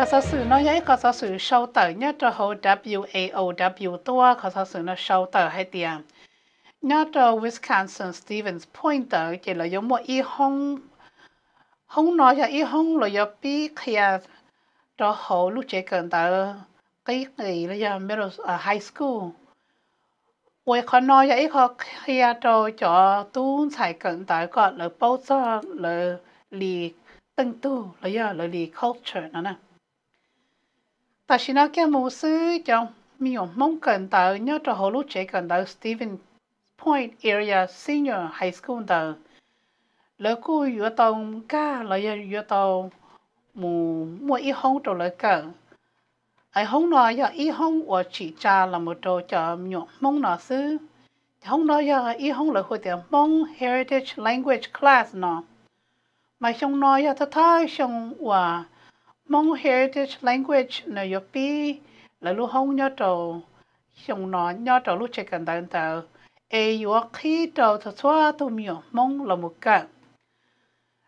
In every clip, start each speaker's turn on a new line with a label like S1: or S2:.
S1: ขอสสื่อน้อยใหญ่ขอสสื่อเชาเตอร์เนี่ยจะโฮ W A O W ตัวขอสสื่อเนาะเชาเตอร์ให้เตียงเนี่ยจะ Wisconsin Stevens Point เตอร์เจริญยมัวอีห้องห้องน้อยอีห้องเลยปีเขียจะโฮลูกเจเกินเตอร์กี่กี่เลยยัง middle high school 我看到有一个黑到叫东才跟大家来报道来离印度来呀来离 culture 呢呢。ta xin nó cái mù sư trong mi ổng mong cần tờ nhớ cho hồ lúc trẻ cần tờ Stephen Point Area Senior High School tờ lỡ cô yếu tàu ca lỡ yếu tàu mù mua y hông trâu lỡ cờ ai hông nói giờ y hông của chỉ cha là một trâu cho mi ổng mong nó sư hông nói giờ y hông lỡ hội tiền mong Heritage Language Class nó mà xong nói giờ thật thay xong và mong heritage language nó yo pi là lu hong nyo to xong nó nyo to lu che kan dan ta e yo khi to to so to mi mong là một cái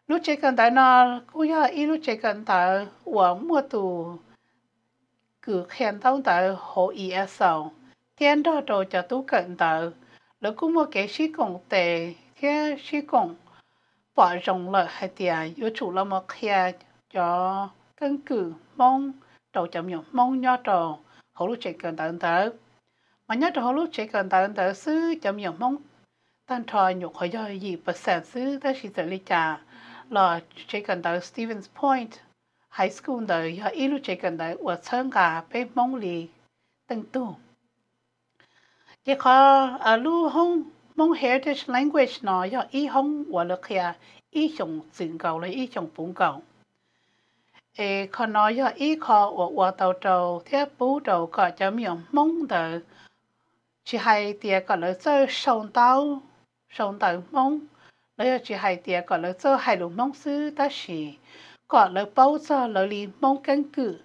S1: lu che kan dan nó cô ya i lu che kan ta wa mua tu cứ khen tao ta ho i a sao thiên đó to cho tu cần ta là cũng mua cái sĩ công tệ cái sĩ công bỏ rộng lợi hay tiền yêu chủ là một khe cho tân cử mong đầu chậm nhộng mong nho trò hậu lúc chạy cần tận thở mà nhớ trò hậu lúc chạy cần tận thở sư chậm nhộng mong tan trò nhục hồi do gì và sản sư ta chỉ tự lý trà là chạy cần tớ Stevens Point High School đời do ít lúc chạy cần tớ ở sơn cả bên mong lì tân tu chỉ có ở lưu hông mong heritage language nó do ít hông và lực kia ít chồng dựng cầu lấy ít chồng phụng cầu ê khó nói do ý khó của của tàu trầu thiết bú trầu có cho miệng mông tờ chỉ hay tiề có lỡ sơ sông tàu sông tàu mông lỡ chỉ hai tiề có lỡ sơ hay lụng mong sư ta xì có lỡ bao giờ lỡ lì mông căn cử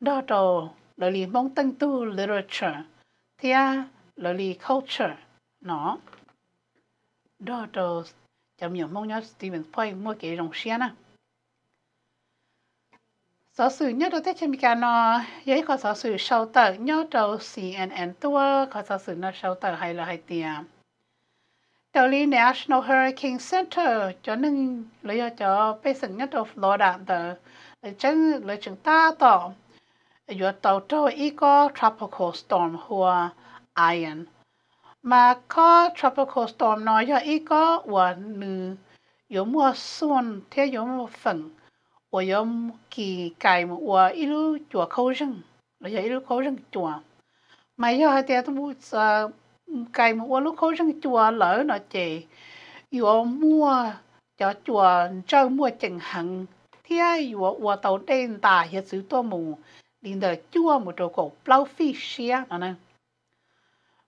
S1: đo trầu lỡ lì mông tăng tu literature thia lỡ lì culture nó đo trầu cho miệng mông nhớ Stephen Point mua cái dòng xe nào sở sử nhớ đầu tiết bị cả giấy có sở sử sâu tờ nhớ đầu CNN tua có sở sử nó sâu tờ hay là National Hurricane Center cho nên lấy cho bây giờ nhớ đầu Florida tờ lấy chân lấy chúng ta tỏ yếu tàu trâu ý tropical storm hoặc iron mà có tropical storm nói cho ý có và nữ yếu mùa thế yếu mùa phẳng 我用其改我一路做口人，我有一路口人做，mà giờ hai tia tôi muốn ờ, cái một lúc khó răng chùa lỡ nó chị mua cho chùa trâu mua chừng hẳn thì ai vừa vừa tàu đen tà hiện sự tôi mù điện đời chua một đồ cổ plow fish á nó nè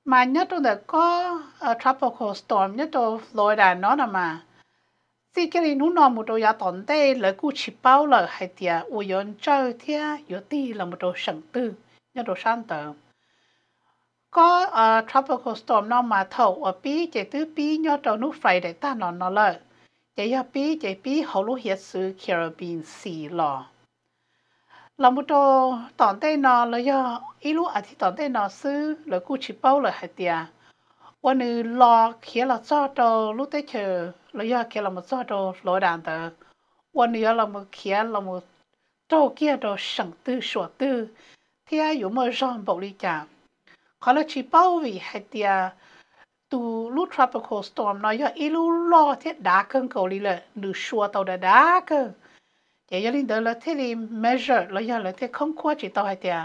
S1: mà nhất trong đời có ờ, tropical storm nhất trong Florida nó là mà thì một một 这叫你弄那么多要懂得，来过去包了，还得我用这天有地那么多省得，那多省得。có uh, ờ, tropical storm nó mà thầu ở bí chạy tứ bí nhớ trâu nước phải để ta nó nó lợ chạy ra bí chạy bí hậu lúc hiện sự Caribbean Sea lò là một đồ tòn tê nó là do ý lúc ở thì tòn tê nó sư là cú chỉ bao là hạt tiền วันนี้รอเขียนเราซ้อโตรู้ได้เชอเราอยากเขียนเรามาซ้อโตรอด่านเตอวันนี้เรามาเขียนเรามาโตเกียโตสังตื้อสวดตื้อที่อยู่เมื่อร้อนบริจาคขอเราชีเป้าวิให้เตียตูลูทรัพย์โคสตอมน้อยอีลูรอเทียดาเกิงเกาหลีเลยหรือชัวเตาดาดาเกิงเดี๋ยวลินเดอร์ละเทลี measure แล้วยังละเทคงคั่วจิตเตาให้เตีย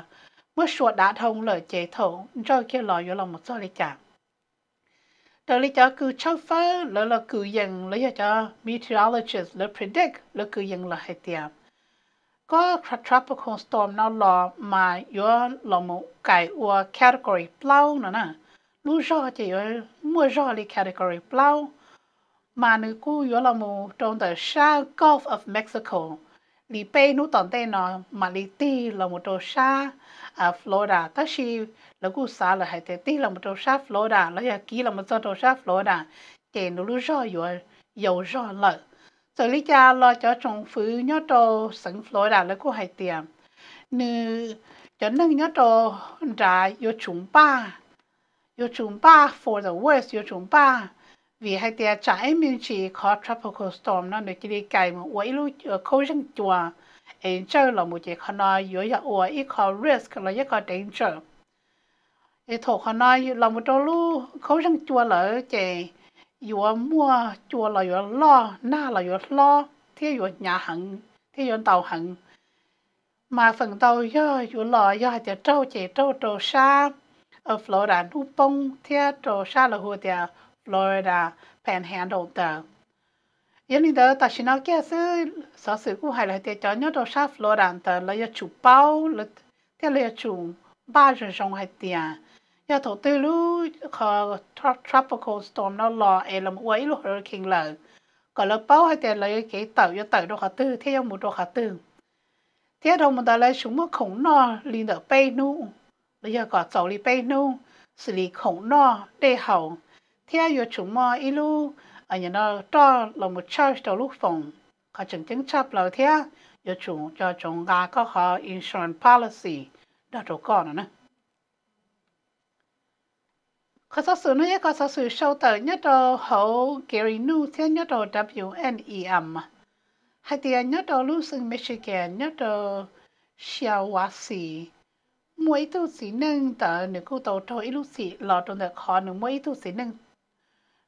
S1: เมื่อชัวดาทงเลยเจทงเจ้าเกี่ยรออยู่เราหมดซ้อเลยจ้า đó là cho cứ chau phá là là cứ dùng là cho meteorologist là predict là cứ dùng là hệ tiệm có tropical storm nó là mà yo là một cái của category plow nữa nè lú rõ chỉ yo mua rõ là category plow mà nữ cô yo là một trong the South Gulf of Mexico lì bay nút tận tên nó mà lì tì là một trong South à Florida ta chỉ là cú xa là hay thế tí là một trâu sát Florida là ya kí là một trâu sát Florida chỉ nó lúc gió yếu yếu gió lợi rồi lý cha lo cho trong phứ nhớ trâu sân Florida là cú hay tiền nữ cho nên nhớ trâu ra yếu chúng ba yếu chúng ba for the worst yếu chúng ba vì hai tia trái mình chỉ có tropical storm nó được chỉ đi cày mà quấy lúc ở ờ, khâu rừng chùa danger là một cái khả năng yếu yếu của ít có risk là ít có danger ít thuộc khả năng là một đôi lúc không rằng chua lỡ cái yếu mua chua là yếu lo na là yếu lo thế yếu nhà hẳn thế yếu tàu hẳn mà phần tàu yếu yếu lo yếu thì tiệt trâu chỉ trâu trâu xa ở Florida nút bông thế trâu xa là hồ tiệt Florida panhandle tàu yên đi đó ta xin nói kia sự sở sự cũng hay là thế cho nhớ đồ sát lô đàn tờ lấy yêu chủ bao là thế lấy yêu chủ ba rồi trong hay tiền ya thổ tư lu khó tropical storm nó lò em làm uấy lu kinh lờ còn là bao hay tiền lấy cái tàu yêu tàu đồ khả tư thế yêu một đồ khả tư thế đâu một ta lấy chúng mà khổng nó liền đỡ bay nu lấy giờ có cháu đi bay nu xử lý khổng nó để hậu thế yêu chúng mà ilu anh nhà nó cho là một chiếc đầu lúc phòng họ chẳng chứng chấp là thế giờ chủ cho chúng ta có họ insurance policy đã chỗ con nữa có số sự nữa có số sự sâu tờ nhất là hậu Gary Nu thế nhất là WNEM hay thì nhất là Luzon Michigan nhất là Shiawassee mỗi tu sĩ nâng tờ nếu cô tàu trôi lúc sĩ lọt trong đợt khó nếu mỗi tu sĩ nâng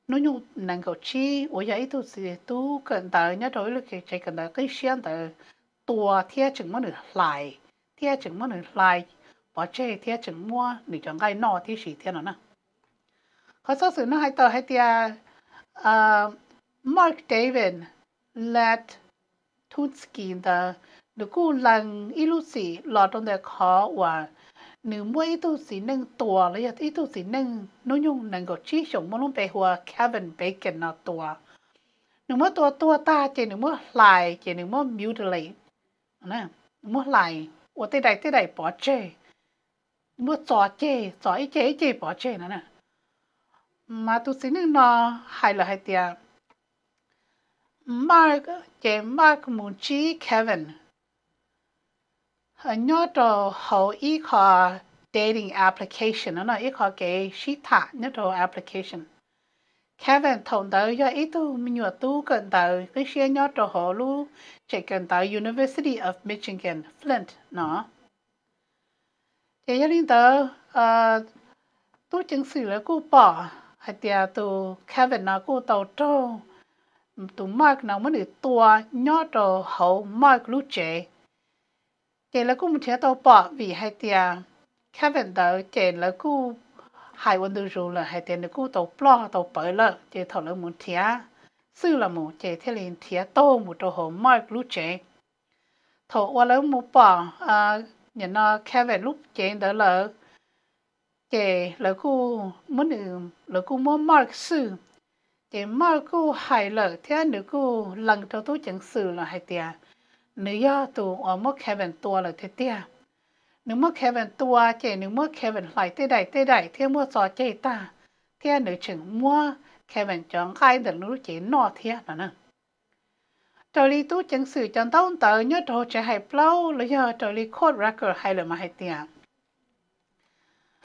S1: nó nhu nàng cầu chi ủa vậy tu sĩ tu cần tới nhớ đối là chạy cần tới cái xiên tới tua thia chừng mua được lại thia chừng mua được lại bỏ chê thia chừng mua nửa chẳng gai nọ thì chỉ thia nó nè họ sau sự nó hay tờ hay tia ờ, Mark David let Tunsky the the cô lần ilusi lọt trong the khó và หนึ่งมวยตู้สีหนึ่งตัวเลยอยาที่ตู้สีหนึ่งนุ่งหนึ่งก็ชี้ชงมันลงไปหัวแคเวนเบเกนนอตัวหนึ่งเมื่อตัวตัวตาเจหนึ่งเมื่อลายเจหนึ่งเมื่อมิวเดลนะหนึ่งมื่อลายอัวที่ใดที่ใดปอเจหนึ่งมื่อจอเจจออีเจอีเจปอเจนั่นน่ะมาตัวสีหนึ่งนอหายละหายเตียมาร์กเจมาร์กมูนชีแคเวน nhớ cho hậu ý khó dating application nó nói ý khó cái sheet thả nhớ cho application Kevin thông tới do ý tu mình nhớ tu gần tới cái xe nhớ cho họ lu chỉ gần tới University of Michigan Flint nó thế cho nên tớ tu chứng sử là cô bỏ hay tia tu Kevin nó cô tàu trâu tu Mark nó mới được tua nhớ cho hậu Mark lu chế chị là cô cũng chế tàu bọ vì hai tiền Kevin đó chị là cô hai vấn đề rồi là hai tiền là cô tàu bỏ tàu bỏ là chị thầu là muốn thiệt sư là muốn chị thế liền thiệt tô một đồ hồ mark lúc chị thầu qua là muốn bọ, à nhà nó Kevin lúc chị đó là chị là cô muốn là cô muốn mark sư chị mark cô hai là thế nữa cô lần đầu tôi chẳng sư là hai tiền nữ do tù ở mức Kevin tua là thế tia à? nữ mức Kevin tua chạy nữ mức Kevin lại tê đẩy tê đẩy thế mua gió chạy ta thế à, nếu chừng mua Kevin chọn khai được nữ chỉ nọ thế nữa à, nè trời lý tú chẳng sử chẳng tông tờ nhớ đồ chạy hay plau là do trời lý cốt record hay là mà hay tia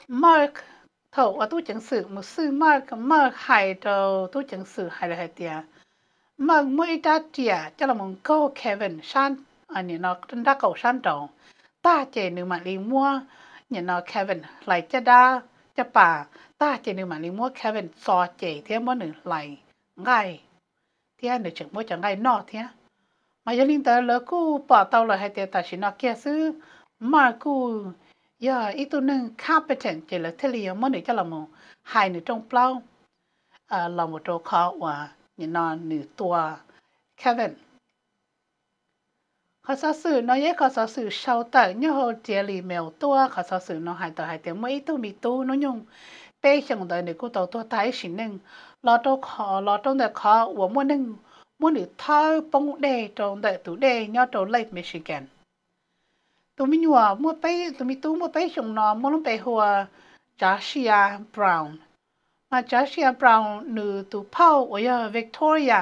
S1: Mark thầu ở tú chẳng sử một sư Mark Mark hay đồ tu chẳng sử hay là hay tia mà mỗi ta trẻ cho là mong câu Kevin san anh à, nhìn nó trên đá cầu san trọng ta chỉ nếu mà đi mua nhìn nó Kevin lại cho đa cho bà ta chỉ nếu mà đi mua Kevin so chỉ thế mà nữa lại ngay thế anh được mua chẳng ngay nọ thế mà giờ linh tới lỡ cô bỏ tàu lại hay tiền ta chỉ nó kia xứ mà cô giờ ít tu nâng competent chỉ là thế liền mà nữa cho là mong hai nữa trong plau à là một chỗ khó quá นี่นอนหนึ่งตัวแค่นั้นเขาสอสื่อน้อยเขาสอสื่อชาวเต๋อเนี่ยเขาเจรีเมลตัวเขาสอสื่อน้องหายต่อหายเตียงไม่ตู้มีตู้น้องยงเป้ชงเดินหนึ่งกูตัวตัวตายสิ่งหนึ่งรอตัวขอรอตัวเด็กขอหัวม้วนหนึ่งม้วนหนึ่งเท้าปงเดย์ตรงเด็กตู้เดย์เนี่ยตัวเล็กมิชิแกนตัวมีหนัวม้วนไปตัวมีตู้ม้วนไปชงนอนม้วนลงไปหัวจาเชียบราวน์ mà cha sĩ Brown nữ tụ phao ở nhà Victoria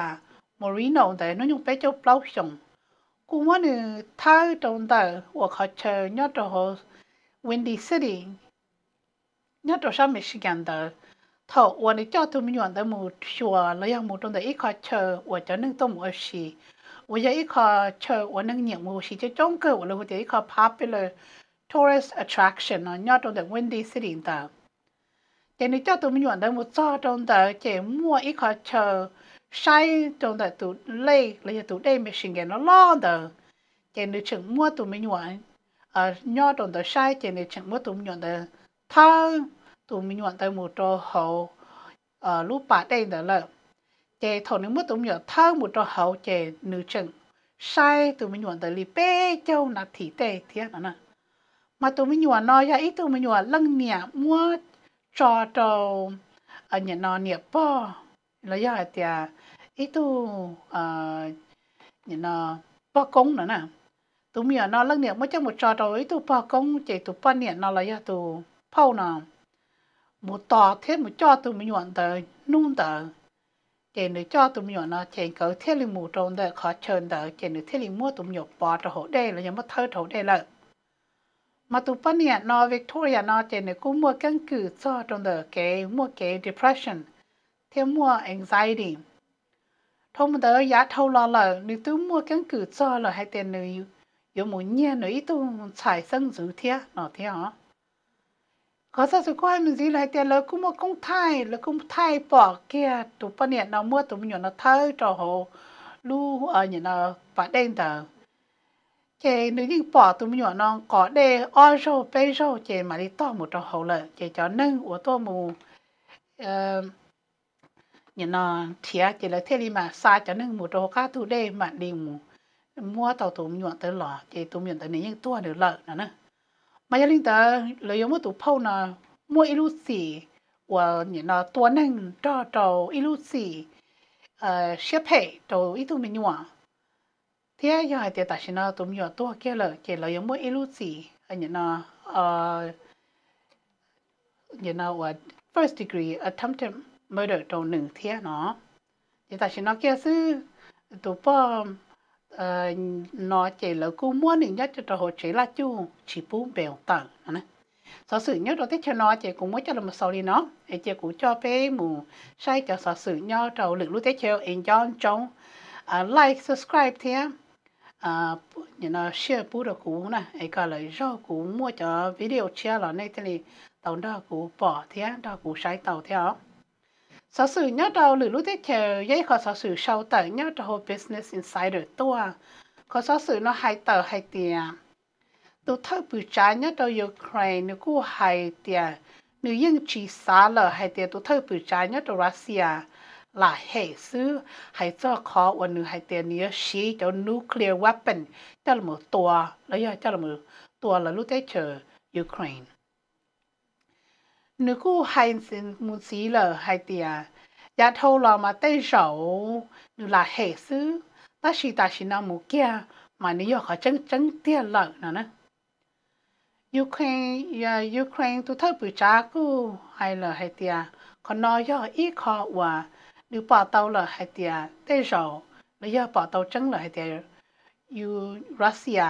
S1: Moreno để nó dùng bé cho bao sống cũng mà nữ thay trong tờ ở khó chờ nhớ cho họ Windy City nhớ cho sao Michigan tờ thọ ở đây cho tụi mình nhận tới một chùa lấy hàng một trong tờ ít khó chờ ở chỗ nâng tông ở xì ở giờ ít khó chờ ở nâng nhiệm một xì cho trong cơ ở lâu thì ít khó popular tourist attraction nhớ trong tờ Windy City tờ chỉ nên cho tụi mình nhận được một cho trong đời chỉ mua ít khó chờ sai trong đời tụi lấy lấy tụi đây mình xin cái nó lo đời chỉ nên chừng mua tụi mình nhận ở ờ, nho trong đời sai chỉ nên chừng mua tụi mình nhận tờ thơ tụi mình nhận tờ một trò hậu ở ờ, lúc bà đây đó là chỉ thôi nếu mua tụi mình nhận thơ một trò hậu chỉ nên chừng sai tụi mình nhận tờ lì bê châu nạt thị tê thiệt nè mà tụi mình nhận nó ra ít tụi mình nhận lăng nhẹ mua cho ờ, ờ, cho ở nhà nó nhẹ bò là do thì ít tu nhà nó bò công nữa nè tụi mình nó lăng nhẹ mới chắc một cho trâu ít tu bò công chỉ tu bò nhà nó là do tụi phao nào một tò thế một cho tụi mình nhuận tờ nung tờ chỉ để cho tụi mình nó chỉ có thế lý mù trộn để khó chơn tờ chỉ để thế lý mua tụi mình bỏ trò hổ đây là nhà mất thơ thổ đây là mà tụi bạn nhà nó Victoria nó trên này cũng mua căn cứ cho trong đời cái mua cái depression thêm mua anxiety thông đó giá thâu lo là nếu tôi mua căn cứ cho là hai tiền này, có một nhà nữa ít tôi xài sinh dữ thế nó thế hả có sao tôi quan mình gì lại tiền là cũng mua công thai là công thai bỏ kia tụi bạn nhà nó mua tụi mình nó thơ trò hồ lu ở nhà nó và đen tờ chị nếu như bỏ tụi mình nhỏ non có để o rô bê rô chị mà đi to một trò hậu lợ chị cho nâng của tôi mù ờ, nhìn nó thía chị là thế đi mà xa cho nâng một trò cá thu đề mà đi mù mua tàu tụi mình nhỏ tới lọ chị tụi mình tới nếu như tua được lợ nữa nè mà gia đình tớ lấy giống một tụi phâu nè mua ilu xì của nhìn nó tua nâng cho trò ilu xì ờ, xếp hệ trò ít tụi mình nhỏ thế giờ hai tiệt ta chỉ nói tụm giờ tôi kia là chỉ là giống mỗi illusion anh nhớ nó ờ, nhớ nó what first degree attempted murder đầu nừng thế nó thì ta xin nó kia sư tụi bò ờ, nó chỉ là cú mua nừng nhất cho họ chỉ là chú chỉ bún bèo tặng nè sở sự nhớ đầu tiên cho nó chị cũng mới cho là một sau đi nó em chỉ cũng cho bé mù sai cho sở sự nhớ trầu lượng lúc tiếp theo enjoy trong ờ, like subscribe thế à như nó xe bút được cũ nè ấy cả lời do cũ mua cho video chia là nên thế này tàu đó cũ bỏ thế đó cũ sai tàu theo sau sự nhớ đầu lửa lúc thế chờ giấy khó sau sự sau tờ nhớ đầu business insider tua khó sau sự nó hai tờ hai tiền tôi thắc bự trái nhớ đầu ukraine nó cũng hai tiền nếu yên chỉ xả lờ hai tiền tôi thắc bự trái nhớ đầu russia là hệ sư hay cho khó và nữ hay tiền nhớ sĩ cho nuclear weapon cho là một tòa lấy cho là một tòa là lúc thế chờ Ukraine nữ cô hay xin muốn sĩ là hay tiền giá thâu là mà tay rậu nữ là hệ sư ta sĩ ta sĩ nào một kia mà nếu giờ khó chân chân tiền lợi nữa nè Ukraine dạ, Ukraine tôi thấy bữa cha cô hay là hay tiền còn nói do ít khó và nếu bỏ tàu là hay tiền tê sau nếu giờ bỏ tàu trứng là hay tiền u Russia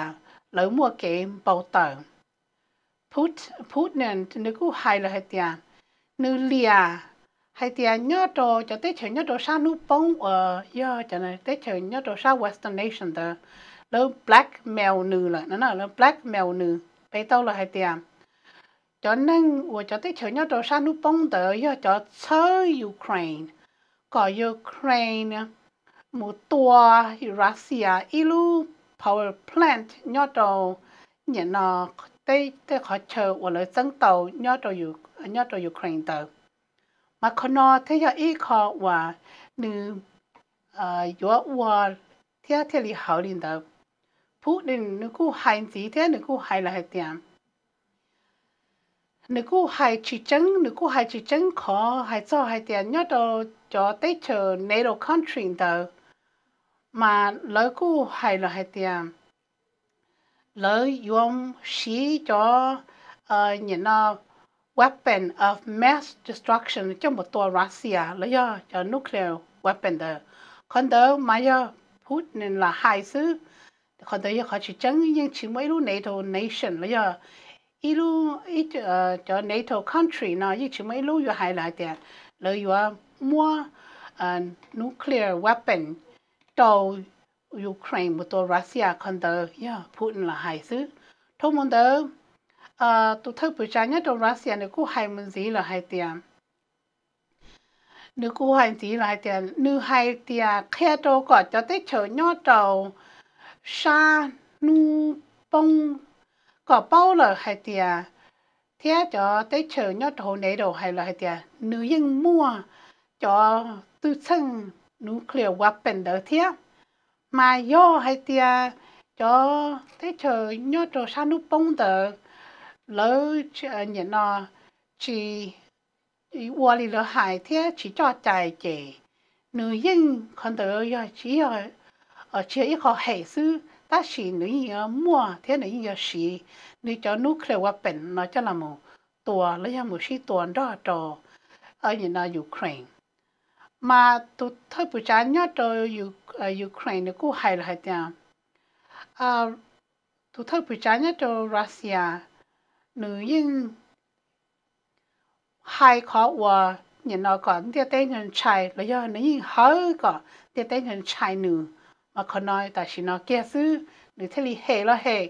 S1: lỡ mua game bảo tờ put put nên nếu cứ hay là hay tiền nếu lia hay tiền nhớ đồ cho tết chờ nhớ đồ sao nu bông ở ờ, giờ cho này tết chờ nhớ đồ sao Western Nation đó lỡ blackmail nữ là nó là lỡ blackmail nữ bây tao là hay tiền cho nên của cho tết chờ nhớ đồ sao nu bông tới giờ cho chơi Ukraine có Ukraine một tua Russia ilu power plant nhỏ đầu nhận nó tê tê khó chờ và lời dân tàu nhỏ đầu nhỏ đầu Ukraine tàu mà con nó thế giờ ít khó và nữ ờ yếu và thế thế lý hậu linh tàu Putin nữ cú hai gì thế nữ cú hai là hết tiền nữ cú hai chỉ chân nữ cú hai chỉ chân khó hai cho hai tiền nhỏ đầu cho tới chờ NATO country đó mà lỡ cú hay là hay tiền lỡ dùng xí cho uh, ờ, những uh, ờ, weapon of mass destruction cho một tòa Russia lấy do cho nuclear weapon đó, còn đó mà do Putin là hai xứ còn đó giờ họ chỉ chẳng những chỉ mấy lúc NATO nation lấy do ít ít ờ, cho NATO country nó chỉ mấy lúc vừa hay lại tiền lỡ vừa mua uh, nuclear weapon tàu Ukraine một tàu Russia còn tờ yeah, Putin là hại chứ thôi muốn tờ uh, tôi thấy bữa sáng nhất tàu Russia nếu cũng hại mình gì là hại tiền nếu cũng hại gì là hại tiền nếu hại tiền khe tàu có cho tới chờ nhau tàu xa nu bông có bao là hại tiền thế cho tới chờ nhau tàu này đâu hay là hại tiền nếu yên mua cho tư sân nuclear weapon đó thế mà do hay tia cho thế chờ nhớ cho sao nút bông tờ lỡ à, nhận nó chỉ qua đi lỡ hại thế chỉ cho chạy chị nữ nhân còn tờ chỉ ở ở chỉ ít có hệ sư ta chỉ nữ nhân mua thế nữ nhân sĩ nữ cho nuclear weapon nó cho là một tua lấy một sĩ tua đó cho ở nhà Ukraine มาตุทบจานยอดโจยูเออยูเครนกูให้เลยเดียวตุทบจานยอดโจรัสเซียหนูยิ่งให้ขอว่าเนี่ยนอก่อนเดีเต้นงินใช้แล้วย้อนนี่ยิ่งเฮ้ยก่อเดีเต้นงินใช้หนูมาคนน้อยแต่ฉินอกแก่ซื้อหรือเที่ยเฮ้ยแล้วเฮ้ย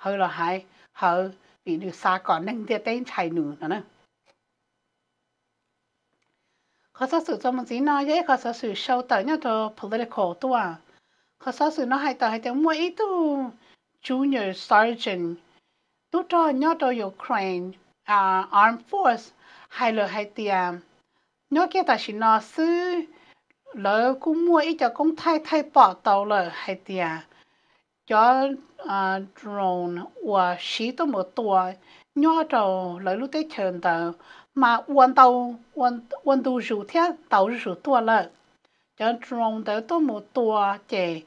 S1: เฮ้ยล้วหายเฮ้ยปีนรืซาก่อนนั่งเดีเต้นใช้หนูนะเนาะ khó sát sự một gì nói dễ khó sát tới nhau cho political tu à khó nó hay tới hay tới mỗi ít tu junior sergeant tu cho nhau cho Ukraine à armed force hay là hay tiền nhau kia ta chỉ nói sư lỡ cũng mua ít cho cũng thay thay bỏ tàu lỡ hay tiền cho uh, drone và sĩ tôi một tuổi nhau trầu lỡ lúc tới trường mà uốn đầu uốn uốn đầu rượu thế đầu số to lợ chẳng trong đó tôi một to, chè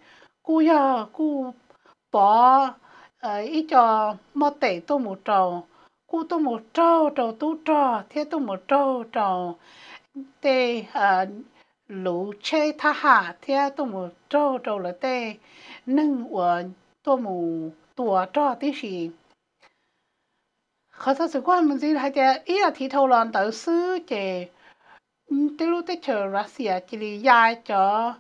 S1: cú ya cú bỏ ờ ý cho mò tệ tôi một trâu, cú tôi một trâu trâu tu trâu, thế tôi một trâu trâu, tê ờ lũ chê tha hạ thế tôi một trâu trầu là tê nâng uốn tôi một tua trò tí gì 可是是光唔知係只依個鐵頭浪豆絲嘅，嗯，啲路的車 Russia 只嚟壓咗，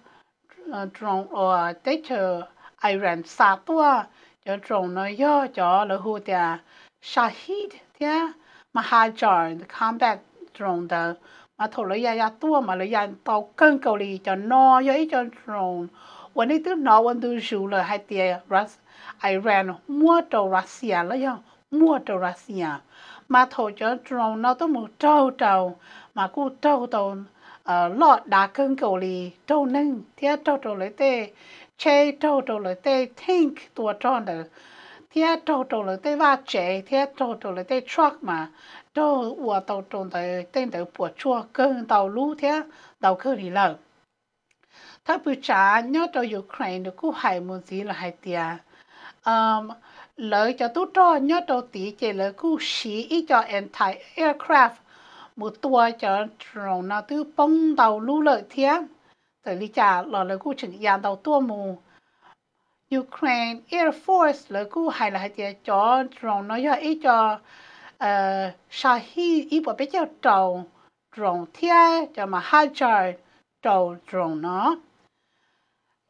S1: 呃，中呃的車 Iran 殺多，就中咗藥咗，然後啲 Shahid 啲嘛下載 combat 中到，嘛頭嚟壓壓多，嘛嚟壓到更高嚟就攞咗一張中，我呢都攞揾到少啦，係啲 Rus Iran 摸到 Russia 啦樣。mua trâu ra xì mà thổ cho trâu nó tôi mua trâu trâu mà cô trâu tôi ờ, lọt đá cơn cầu lì trâu nâng thì trâu trâu lấy tê chê trâu trâu lấy tê think tua tròn đó thì trâu trâu lấy tê va chê thì trâu trâu lấy tê truck mà trâu ua tàu trồn tới tên tới bùa chua cơn tàu lú thì tàu cơ lì lợn ถ้าปุจจาเนี่ยตัวยูเครนกูหายมุนสีละหายเตีย lỡ cho tu cho nhớ đầu tí chỉ lỡ cú xí ý cho anti aircraft một tua cho rồng nó tư bông đầu lũ lợi thiên tới lý trả lỡ lỡ cú chừng dàn đầu tua mù Ukraine Air Force lỡ cú hay là hay cho rồng nó cho ý cho Shahi ý bộ bé cho trầu rồng thiên cho mà hai trời trầu rồng nó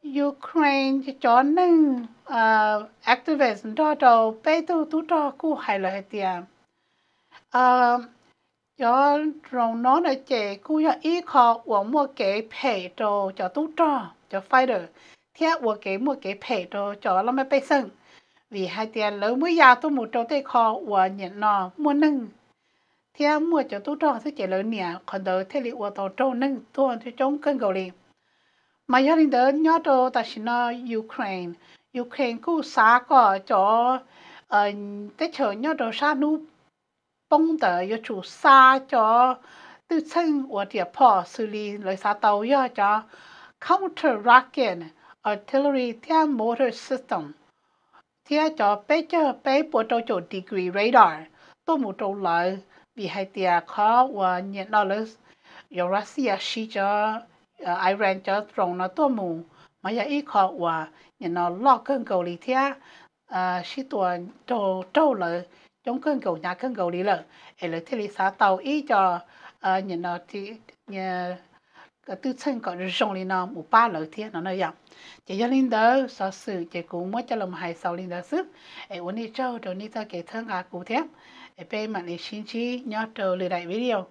S1: Ukraine ờ, ờ, cho nên uh, activists đó đầu bây giờ tụ đó cũng hay là hết tiền cho rồi nó là chế cũng là ý khó của một cái phe cho cho tụ đó cho fighter Thế của cái một cái phe cho cho nó mới bây giờ vì hai tiền lớn mới ra tôi một trong tay khó của nhận nó mua nâng Thế mua cho tụ đó sẽ chế lớn nhẹ còn đỡ thế liệu của tàu trâu nâng tôi thì chống cân cầu liền mà gia đình đó nhớ đồ ta xin nó Ukraine Ukraine cũng xa có cho ờ tết chờ nhớ đồ xa nu bông tờ yêu chủ xa cho tư chân của địa phò xử lý lời xa tàu yêu cho counter rocket artillery theo motor system theo cho bé cho bé bộ trâu chỗ degree radar tôi một trâu lợi vì hai tia khó và nhận nó là Eurasia chỉ cho Ờ, Iran cho trồng nó tua mù mà giờ ít nó lo cơn cầu lý thia sĩ ờ, trâu trâu lợi chống cơn cầu nhà cơn cầu lý lợi ấy lợi thế lý tàu ý cho ờ, nhìn nó thì cái tư chân có rong lên nó một ba lợi thiên nó nói rằng chỉ cho linh đỡ so sự chỉ cũng mới cho lòng hài sau linh đỡ sức ấy uống đi trâu rồi đi ta kể thương à cụ thép ấy bên mà này xin chi nhớ trâu lừa đại video